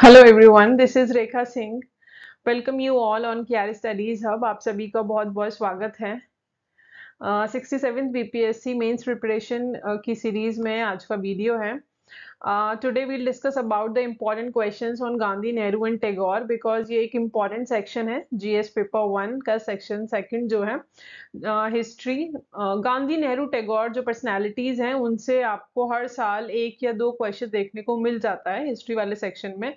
Hello everyone this is Rekha Singh welcome you all on क्यार studies hub आप सभी का बहुत बहुत स्वागत है sixty seven B P S C mains preparation की सीरीज में आज का वीडियो है Uh, today we'll discuss about the important questions on Gandhi, Nehru and Tagore because ye ek important section hai GS paper 1 ka section second jo hai uh, history uh, gandhi nehru tagore jo personalities hain unse aapko har saal ek ya do question dekhne ko mil jata hai history wale section mein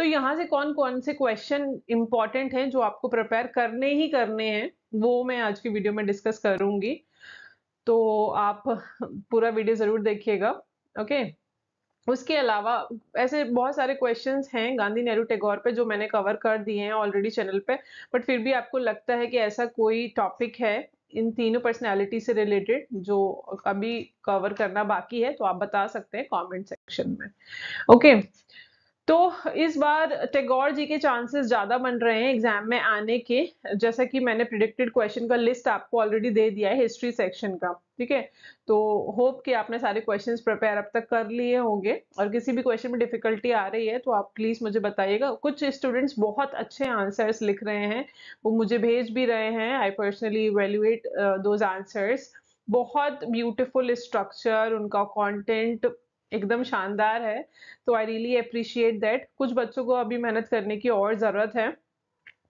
तो यहाँ से कौन कौन से question important हैं जो आपको prepare करने ही करने हैं वो मैं आज की वीडियो में डिस्कस करूंगी तो आप पूरा वीडियो ज़रूर देखिएगा ओके okay? उसके अलावा ऐसे बहुत सारे क्वेश्चंस हैं गांधी नेहरू टैगोर पे जो मैंने कवर कर दिए हैं ऑलरेडी चैनल पे बट फिर भी आपको लगता है कि ऐसा कोई टॉपिक है इन तीनों पर्सनालिटी से रिलेटेड जो अभी कवर करना बाकी है तो आप बता सकते हैं कमेंट सेक्शन में ओके okay, तो इस बार टेगोर जी के चांसेस ज़्यादा बन रहे हैं एग्जाम में आने के जैसा कि मैंने प्रिडिक्टेड क्वेश्चन का लिस्ट आपको ऑलरेडी दे दिया है हिस्ट्री सेक्शन का ठीक है तो होप कि आपने सारे क्वेश्चंस प्रिपेयर अब तक कर लिए होंगे और किसी भी क्वेश्चन में डिफिकल्टी आ रही है तो आप प्लीज़ मुझे बताइएगा कुछ स्टूडेंट्स बहुत अच्छे आंसर्स लिख रहे हैं वो मुझे भेज भी रहे हैं I personally valuate those answers बहुत ब्यूटिफुल स्ट्रक्चर उनका कॉन्टेंट एकदम शानदार है तो आई रियली अप्रिशिएट दैट कुछ बच्चों को अभी मेहनत करने की और ज़रूरत है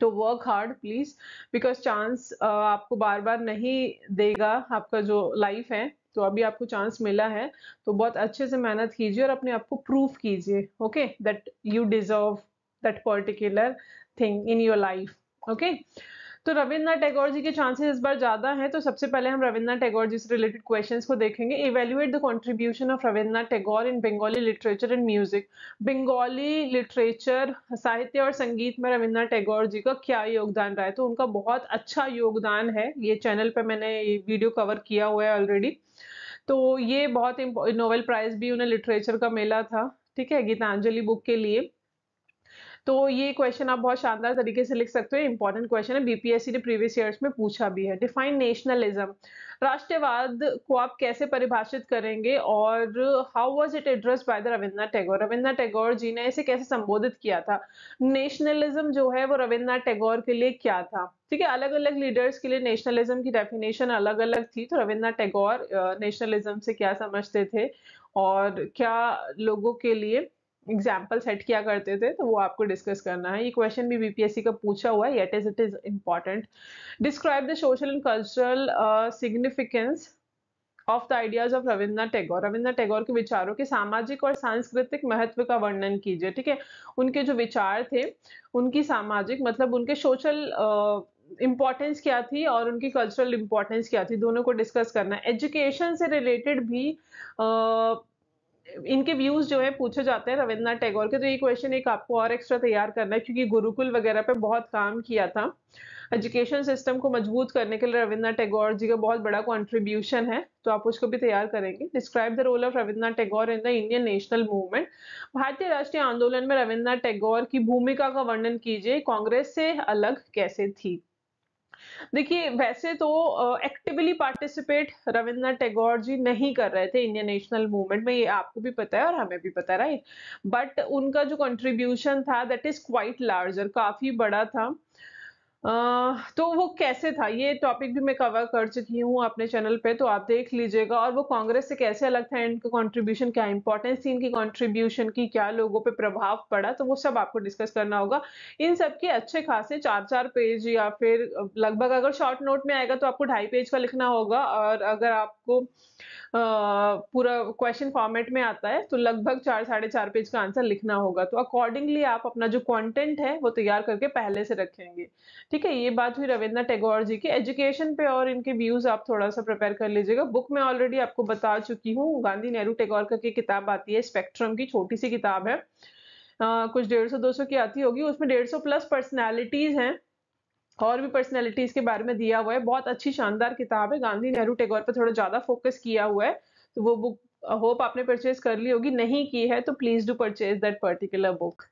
तो work hard please because chance आपको बार बार नहीं देगा आपका जो लाइफ है तो अभी आपको चांस मिला है तो बहुत अच्छे से मेहनत कीजिए और अपने आप को प्रूफ कीजिए okay that you deserve that particular thing in your life okay तो रविंद्रनाथ टैगोर जी के चांसेस इस बार ज़्यादा हैं तो सबसे पहले हम रविन्द्रनाथ टैगोर जी से रिलेटेड क्वेश्चंस को देखेंगे evaluate the contribution of Rabindranath Tagore in Bengali literature and music Bengali literature साहित्य और संगीत में रविंद्रनाथ टैगोर जी का क्या योगदान रहा है तो उनका बहुत अच्छा योगदान है ये चैनल पर मैंने ये वीडियो कवर किया हुआ है ऑलरेडी तो ये बहुत नोबेल प्राइज़ भी उन्हें लिटरेचर का मिला था ठीक है गीतांजलि बुक के लिए तो ये क्वेश्चन आप बहुत शानदार तरीके से लिख सकते हो इंपॉर्टेंट क्वेश्चन है बीपीएससी ने प्रीवियस ईयर्स में पूछा भी है डिफाइन नेशनलिज्म राष्ट्रवाद को आप कैसे परिभाषित करेंगे और how was it address by the Rabindranath Tagore Rabindranath Tagore ji ने इसे कैसे संबोधित किया था नेशनलिज्म जो है वो रविन्द्रनाथ टैगोर के लिए क्या था ठीक है अलग अलग लीडर्स के लिए नेशनलिज्म की डेफिनेशन अलग अलग थी तो रविन्द्रनाथ टैगोर नेशनलिज्म से क्या समझते थे और क्या लोगों के लिए एग्जाम्पल सेट किया करते थे तो वो आपको डिस्कस करना है ये क्वेश्चन भी बीपीएससी का पूछा हुआ है yet is it is important describe the social and cultural significance of the ideas of Rabindranath Tagore Rabindranath Tagore के विचारों के सामाजिक और सांस्कृतिक महत्व का वर्णन कीजिए ठीक है उनके जो विचार थे उनकी सामाजिक मतलब उनके सोशल इम्पॉर्टेंस uh, क्या थी और उनकी कल्चरल इम्पॉर्टेंस क्या थी दोनों को डिस्कस करना एजुकेशन से रिलेटेड भी uh, इनके व्यूज जो है पूछे जाते हैं रविन्द्रनाथ टैगोर के तो ये क्वेश्चन एक आपको और एक्स्ट्रा तैयार करना है क्योंकि गुरुकुल वगैरह पे बहुत काम किया था एजुकेशन सिस्टम को मजबूत करने के लिए रविन्द्रनाथ टैगोर जी का बहुत बड़ा कॉन्ट्रीब्यूशन है तो आप उसको भी तैयार करेंगे describe the role of Rabindranath Tagore in the Indian national movement भारतीय राष्ट्रीय आंदोलन में रविन्द्रनाथ टैगोर की भूमिका का वर्णन कीजिए कांग्रेस से अलग कैसे थी देखिए वैसे तो एक्टिवली पार्टिसिपेट रविन्द्रनाथ टैगोर जी नहीं कर रहे थे इंडियन नेशनल मूवमेंट में ये आपको भी पता है और हमें भी पता है राइट बट उनका जो कंट्रीब्यूशन था दैट इज क्वाइट लार्जर काफी बड़ा था तो वो कैसे था ये टॉपिक भी मैं कवर कर चुकी हूँ अपने चैनल पे तो आप देख लीजिएगा और वो कांग्रेस से कैसे अलग था इनका कंट्रीब्यूशन क्या इंपॉर्टेंस थी इनकी कंट्रीब्यूशन की क्या लोगों पे प्रभाव पड़ा तो वो सब आपको डिस्कस करना होगा इन सब के अच्छे खासे चार चार पेज या फिर लगभग अगर शॉर्ट नोट में आएगा तो आपको ढाई पेज का लिखना होगा और अगर आपको पूरा क्वेश्चन फॉर्मेट में आता है तो लगभग चार साढ़े चार पेज का आंसर लिखना होगा तो अकॉर्डिंगली आप अपना जो कंटेंट है वो तैयार करके पहले से रखेंगे ठीक है ये बात हुई रविन्द्र टैगोर जी की एजुकेशन पे और इनके व्यूज आप थोड़ा सा प्रिपेयर कर लीजिएगा बुक में ऑलरेडी आपको बता चुकी हूँ गांधी नेहरू टैगोर करके किताब आती है स्पेक्ट्रम की छोटी सी किताब है Uh, कुछ डेढ़ सौ दो सौ की आती होगी उसमें डेढ़ सौ प्लस पर्सनैलिटीज हैं और भी पर्सनैलिटीज़ के बारे में दिया हुआ है बहुत अच्छी शानदार किताब है गांधी नेहरू टेगोर पर थोड़ा ज़्यादा फोकस किया हुआ है तो वो बुक होप आपने परचेज कर ली होगी नहीं की है तो please do purchase that particular book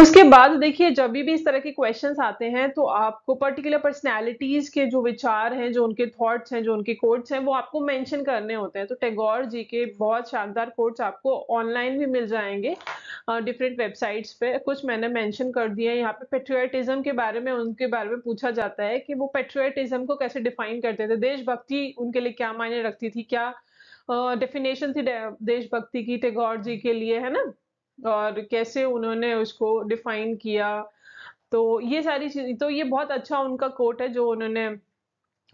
उसके बाद देखिए जब भी इस तरह के क्वेश्चन आते हैं तो आपको पर्टिकुलर पर्सनैलिटीज के जो विचार हैं जो उनके थॉट्स हैं जो उनके कोट्स हैं वो आपको मेंशन करने होते हैं तो टैगोर जी के बहुत शानदार कोट्स आपको ऑनलाइन भी मिल जाएंगे डिफरेंट वेबसाइट्स पे कुछ मैंने मैंशन कर दिया है यहाँ पे पेट्रियाटिज्म के बारे में उनके बारे में पूछा जाता है कि वो पेट्रियाटिज्म को कैसे डिफाइन करते थे देशभक्ति उनके लिए क्या मायने रखती थी क्या डेफिनेशन थी देशभक्ति की टेगौर जी के लिए है ना और कैसे उन्होंने उसको डिफाइन किया तो ये सारी चीज़ तो ये बहुत अच्छा उनका कोट है जो उन्होंने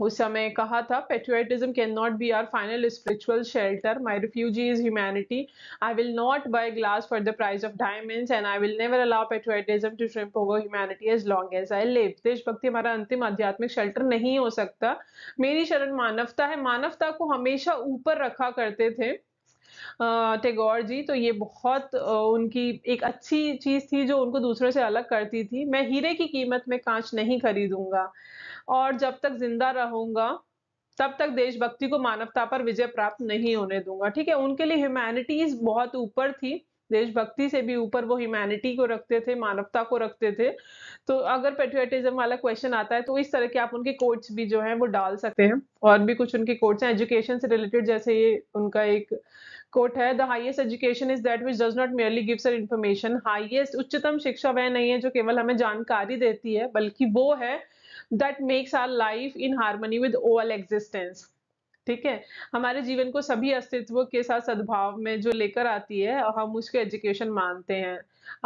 उस समय कहा था patriotism can not be our final spiritual shelter my refugee is humanity I will not buy glass for the price of diamonds and I will never allow patriotism to shrimp over humanity as long as I live देशभक्ति हमारा अंतिम आध्यात्मिक shelter नहीं हो सकता मेरी शरण मानवता है मानवता को हमेशा ऊपर रखा करते थे टैगोर जी तो ये बहुत उनकी एक अच्छी चीज़ थी जो उनको दूसरों से अलग करती थी मैं हीरे की कीमत में कांच नहीं खरीदूंगा और जब तक जिंदा रहूंगा तब तक देशभक्ति को मानवता पर विजय प्राप्त नहीं होने दूंगा ठीक है उनके लिए ह्यूमैनिटीज बहुत ऊपर थी देशभक्ति से भी ऊपर वो ह्यूमैनिटी को रखते थे मानवता को रखते थे तो अगर पेट्रियाटिज्म वाला क्वेश्चन आता है तो इस तरह के आप उनके कोट्स भी जो है वो डाल सकते हैं और भी कुछ उनके कोट्स हैं एजुकेशन से रिलेटेड जैसे ये उनका एक कोट है the highest education is that which does not merely gives our information highest उच्चतम शिक्षा वह नहीं है जो केवल हमें जानकारी देती है बल्कि वो है that makes our life in harmony with all existence ठीक है हमारे जीवन को सभी अस्तित्व के साथ सद्भाव में जो लेकर आती है हम उसको एजुकेशन मानते हैं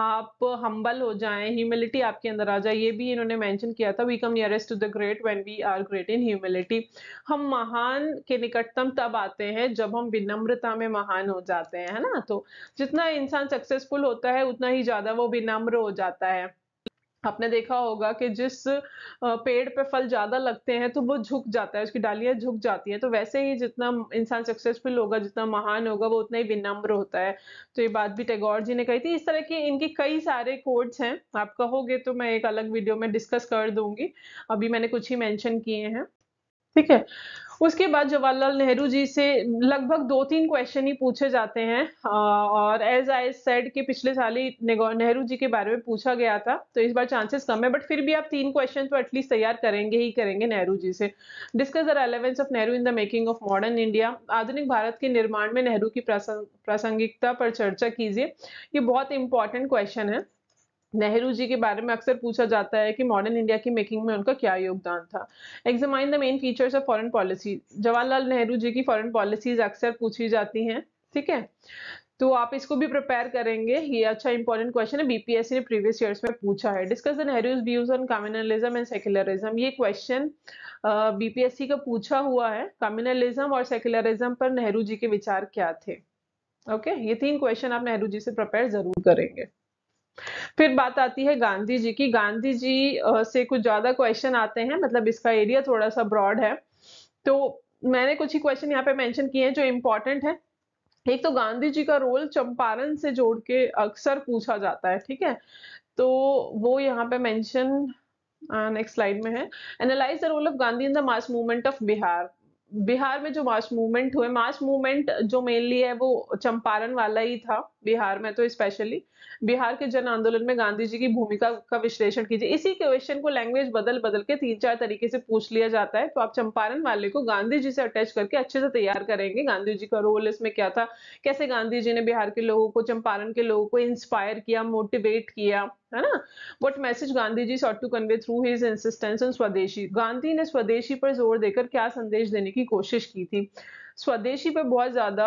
आप हम्बल हो जाएं ह्यूमिलिटी आपके अंदर आ जाए ये भी इन्होंने मेंशन किया था we come nearest to the great when we are great in humility हम महान के निकटतम तब आते हैं जब हम विनम्रता में महान हो जाते हैं है ना तो जितना इंसान सक्सेसफुल होता है उतना ही ज़्यादा वो विनम्र हो जाता है आपने देखा होगा कि जिस पेड़ पे फल ज़्यादा लगते हैं तो वो झुक जाता है उसकी डालियाँ झुक जाती हैं तो वैसे ही जितना इंसान सक्सेसफुल होगा जितना महान होगा वो उतना ही विनम्र होता है तो ये बात भी टैगोर जी ने कही थी इस तरह की इनकी कई सारे कोड्स हैं आप कहोगे तो मैं एक अलग वीडियो में डिस्कस कर दूंगी अभी मैंने कुछ ही मैंशन किए हैं ठीक है उसके बाद जवाहरलाल नेहरू जी से लगभग दो तीन क्वेश्चन ही पूछे जाते हैं और एज आई सेड के पिछले साल ही नेहरू जी के बारे में पूछा गया था तो इस बार चांसेस कम है बट फिर भी आप तीन क्वेश्चन तो एटलीस्ट तैयार करेंगे ही करेंगे नेहरू जी से discuss the relevance of Nehru in the making of modern India आधुनिक भारत के निर्माण में नेहरू की प्रासंगिकता पर चर्चा कीजिए ये बहुत इंपॉर्टेंट क्वेश्चन है नेहरू जी के बारे में अक्सर पूछा जाता है कि मॉडर्न इंडिया की मेकिंग में उनका क्या योगदान था examine the main features of foreign policy Jawaharlal Nehru ji की फॉरेन पॉलिसीज अक्सर पूछी जाती हैं ठीक है तो आप इसको भी प्रिपेयर करेंगे ये अच्छा इंपॉर्टेंट क्वेश्चन है बीपीएससी ने प्रीवियस ईयर्स में पूछा है discuss the Nehru's views on communalism and secularism ये क्वेश्चन बीपीएससी का पूछा हुआ है कम्युनलिज्म और सेक्युलरिज्म पर नेहरू जी के विचार क्या थे ओके okay? ये तीन क्वेश्चन आप नेहरू जी से प्रिपेयर जरूर करेंगे फिर बात आती है गांधी जी की गांधी जी से कुछ ज़्यादा क्वेश्चन आते हैं मतलब इसका एरिया थोड़ा सा ब्रॉड है तो मैंने कुछ ही क्वेश्चन यहाँ पे मेंशन किए हैं जो इम्पोर्टेंट है एक तो गांधी जी का रोल चंपारण से जोड़ के अक्सर पूछा जाता है ठीक है तो वो यहाँ पे मेंशन नेक्स्ट स्लाइड में है analyse the role of Gandhi in the mass movement of Bihar Bihar में जो मास मूवमेंट हुए मास मूवमेंट जो मेनली है वो चंपारण वाला ही था बिहार में तो स्पेशली बिहार के जन आंदोलन में गांधी जी की भूमिका का विश्लेषण कीजिए इसी क्वेश्चन को लैंग्वेज बदल बदल के तीन चार तरीके से पूछ लिया जाता है तो आप चंपारण वाले को गांधी जी से अटैच करके अच्छे से तैयार करेंगे गांधी जी का रोल इसमें क्या था कैसे गांधी जी ने बिहार के लोगों को चंपारण के लोगों को इंस्पायर किया मोटिवेट किया है ना what message Gandhi ji sought to convey through his insistence on swadeshi Gandhi ने स्वदेशी पर जोर देकर क्या संदेश देने की कोशिश की थी स्वदेशी पे बहुत ज़्यादा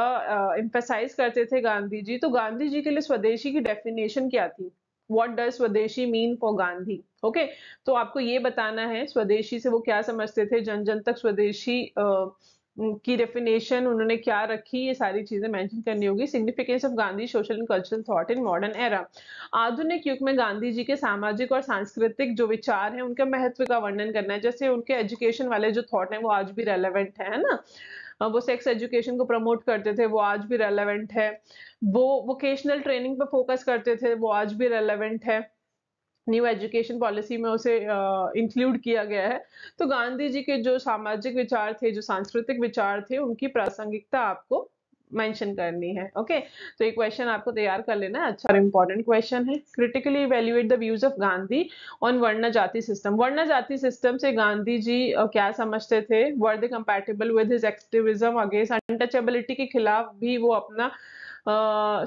इम्फेसाइज करते थे गांधी जी तो गांधी जी के लिए स्वदेशी की डेफिनेशन क्या थी what does swadeshi mean for Gandhi okay तो आपको ये बताना है स्वदेशी से वो क्या समझते थे जन जन तक स्वदेशी uh, की डेफिनेशन उन्होंने क्या रखी ये सारी चीजें मेंशन करनी होगी significance of Gandhi social and cultural thought in modern era आधुनिक युग में गांधी जी के सामाजिक और सांस्कृतिक जो विचार हैं उनके महत्व का वर्णन करना है जैसे उनके एजुकेशन वाले जो थॉट हैं वो आज भी रेलेवेंट है ना हाँ, वो सेक्स एजुकेशन को प्रमोट करते थे वो आज भी रेलेवेंट है वो वोकेशनल ट्रेनिंग पर फोकस करते थे वो आज भी रेलेवेंट है न्यू एजुकेशन पॉलिसी में उसे इंक्लूड uh, किया गया है तो गांधी जी के जो सामाजिक विचार थे जो सांस्कृतिक विचार थे उनकी प्रासंगिकता आपको मेंशन करनी है ओके तो ये क्वेश्चन आपको तैयार कर लेना है अच्छा और इम्पॉर्टेंट क्वेश्चन है critically evaluate the views of Gandhi on varna jati system वर्ण जाति सिस्टम से गांधी जी क्या समझते थे word compatible with his activism against untouchability के खिलाफ भी वो अपना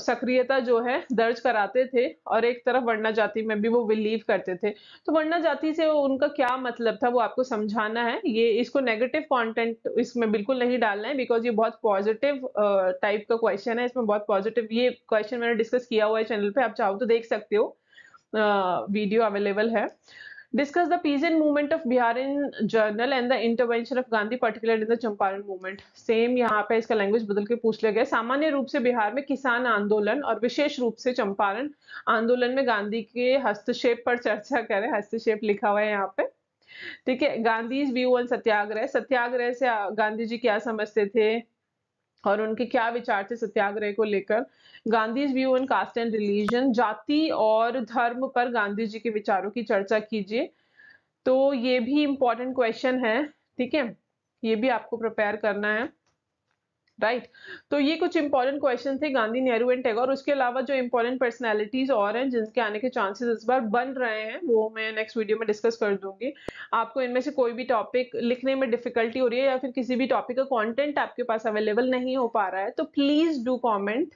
सक्रियता जो है दर्ज कराते थे और एक तरफ वर्णा जाति में भी वो बिलीव करते थे तो वर्णा जाति से उनका क्या मतलब था वो आपको समझाना है ये इसको नेगेटिव कंटेंट इसमें बिल्कुल नहीं डालना है बिकॉज ये बहुत पॉजिटिव टाइप का क्वेश्चन है इसमें बहुत पॉजिटिव ये क्वेश्चन मैंने डिस्कस किया हुआ है चैनल पर आप चाहो तो देख सकते हो वीडियो अवेलेबल है discuss the peasant movement of Bihar in journal and the intervention of Gandhi particularly in the Champaran movement same यहाँ पे इसका लैंग्वेज बदल के पूछ लिया गया सामान्य रूप से बिहार में किसान आंदोलन और विशेष रूप से चंपारण आंदोलन में गांधी के हस्तक्षेप पर चर्चा करें हस्तक्षेप लिखा हुआ है यहाँ पे ठीक है गांधी व्यू ऑन सत्याग्रह सत्याग्रह से गांधी जी क्या समझते थे और उनके क्या विचार थे सत्याग्रह को लेकर Gandhi view on caste and religion जाति और धर्म पर गांधी जी के विचारों की चर्चा कीजिए तो ये भी इम्पोर्टेंट क्वेश्चन है ठीक है ये भी आपको प्रिपेयर करना है राइट तो ये कुछ इंपॉर्टेंट क्वेश्चन थे गांधी नेहरू एंड टैगोर उसके अलावा जो इंपॉर्टेंट पर्सनैलिटीज और हैं जिनके आने के चांसेस इस बार बन रहे हैं वो मैं नेक्स्ट वीडियो में डिस्कस कर दूंगी आपको इनमें से कोई भी टॉपिक लिखने में डिफिकल्टी हो रही है या फिर किसी भी टॉपिक का कॉन्टेंट आपके पास अवेलेबल नहीं हो पा रहा है तो प्लीज डू कॉमेंट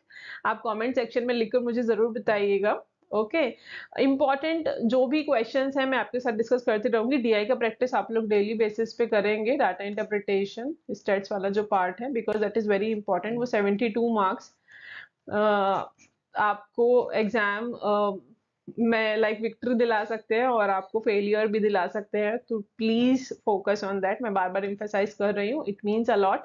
आप कॉमेंट सेक्शन में लिखकर मुझे जरूर बताइएगा ओके okay. इंपॉर्टेंट जो भी क्वेश्चन है मैं आपके साथ डिस्कस करती रहूंगी डीआई का प्रैक्टिस आप लोग डेली बेसिस पे करेंगे डाटा इंटरप्रिटेशन स्टेट्स वाला जो पार्ट है because that is very important वो 72 मार्क्स आपको एग्जाम में लाइक like, विक्ट्री दिला सकते हैं और आपको फेलियर भी दिला सकते हैं तो प्लीज फोकस ऑन दैट मैं बार बार इंफरसाइज कर रही हूँ इट मीन्स अलॉट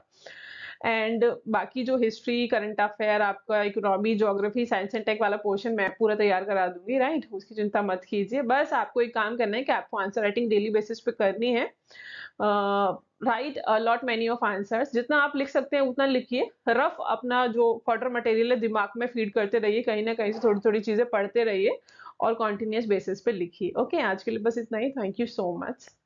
एंड बाकी जो हिस्ट्री करंट अफेयर आपका economy geography science and tech वाला पोर्शन मैं पूरा तैयार करा दूंगी राइट उसकी चिंता मत कीजिए बस आपको एक काम करना है कि आपको आंसर राइटिंग डेली बेसिस पे करनी है right a lot many of answer जितना आप लिख सकते हैं उतना लिखिए रफ अपना जो फर्दर मटेरियल है दिमाग में फीड करते रहिए कहीं ना कहीं से थोड़ी थोड़ी चीज़ें पढ़ते रहिए और कॉन्टिन्यूस बेसिस पे लिखिए ओके okay, आज के लिए बस इतना ही थैंक यू सो मच